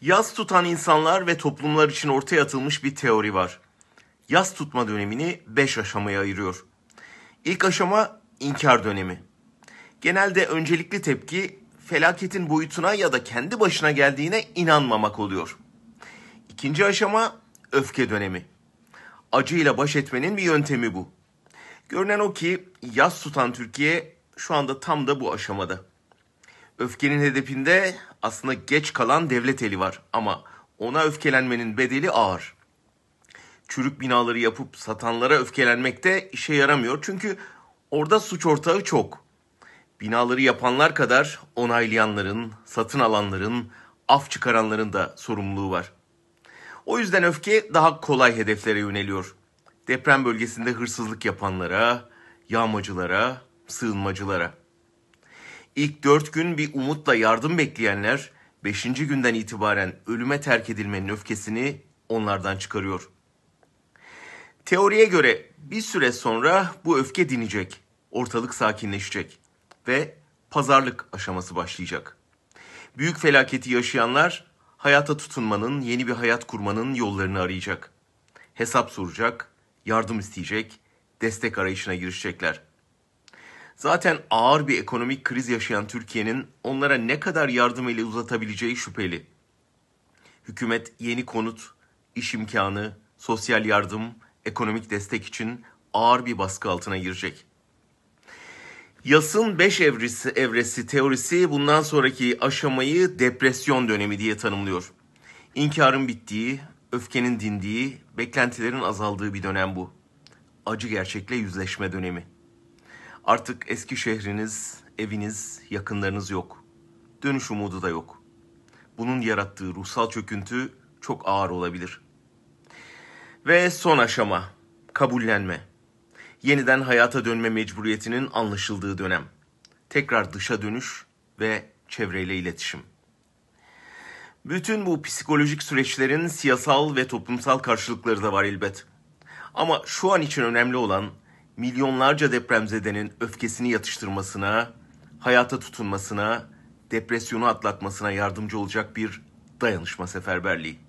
Yaz tutan insanlar ve toplumlar için ortaya atılmış bir teori var. Yaz tutma dönemini 5 aşamaya ayırıyor. İlk aşama inkar dönemi. Genelde öncelikli tepki felaketin boyutuna ya da kendi başına geldiğine inanmamak oluyor. İkinci aşama öfke dönemi. Acıyla baş etmenin bir yöntemi bu. Görünen o ki yaz tutan Türkiye şu anda tam da bu aşamada. Öfkenin hedefinde aslında geç kalan devlet eli var ama ona öfkelenmenin bedeli ağır. Çürük binaları yapıp satanlara öfkelenmek de işe yaramıyor çünkü orada suç ortağı çok. Binaları yapanlar kadar onaylayanların, satın alanların, af çıkaranların da sorumluluğu var. O yüzden öfke daha kolay hedeflere yöneliyor. Deprem bölgesinde hırsızlık yapanlara, yağmacılara, sığınmacılara. İlk dört gün bir umutla yardım bekleyenler, beşinci günden itibaren ölüme terk edilmenin öfkesini onlardan çıkarıyor. Teoriye göre bir süre sonra bu öfke dinecek, ortalık sakinleşecek ve pazarlık aşaması başlayacak. Büyük felaketi yaşayanlar hayata tutunmanın, yeni bir hayat kurmanın yollarını arayacak. Hesap soracak, yardım isteyecek, destek arayışına girişecekler. Zaten ağır bir ekonomik kriz yaşayan Türkiye'nin onlara ne kadar yardım eli uzatabileceği şüpheli. Hükümet yeni konut, iş imkanı, sosyal yardım, ekonomik destek için ağır bir baskı altına girecek. Yasın 5 evresi, evresi teorisi bundan sonraki aşamayı depresyon dönemi diye tanımlıyor. İnkarın bittiği, öfkenin dindiği, beklentilerin azaldığı bir dönem bu. Acı gerçekle yüzleşme dönemi. Artık eski şehriniz, eviniz, yakınlarınız yok. Dönüş umudu da yok. Bunun yarattığı ruhsal çöküntü çok ağır olabilir. Ve son aşama, kabullenme. Yeniden hayata dönme mecburiyetinin anlaşıldığı dönem. Tekrar dışa dönüş ve çevreyle iletişim. Bütün bu psikolojik süreçlerin siyasal ve toplumsal karşılıkları da var elbet. Ama şu an için önemli olan milyonlarca depremzedenin öfkesini yatıştırmasına, hayata tutunmasına, depresyonu atlatmasına yardımcı olacak bir dayanışma seferberliği.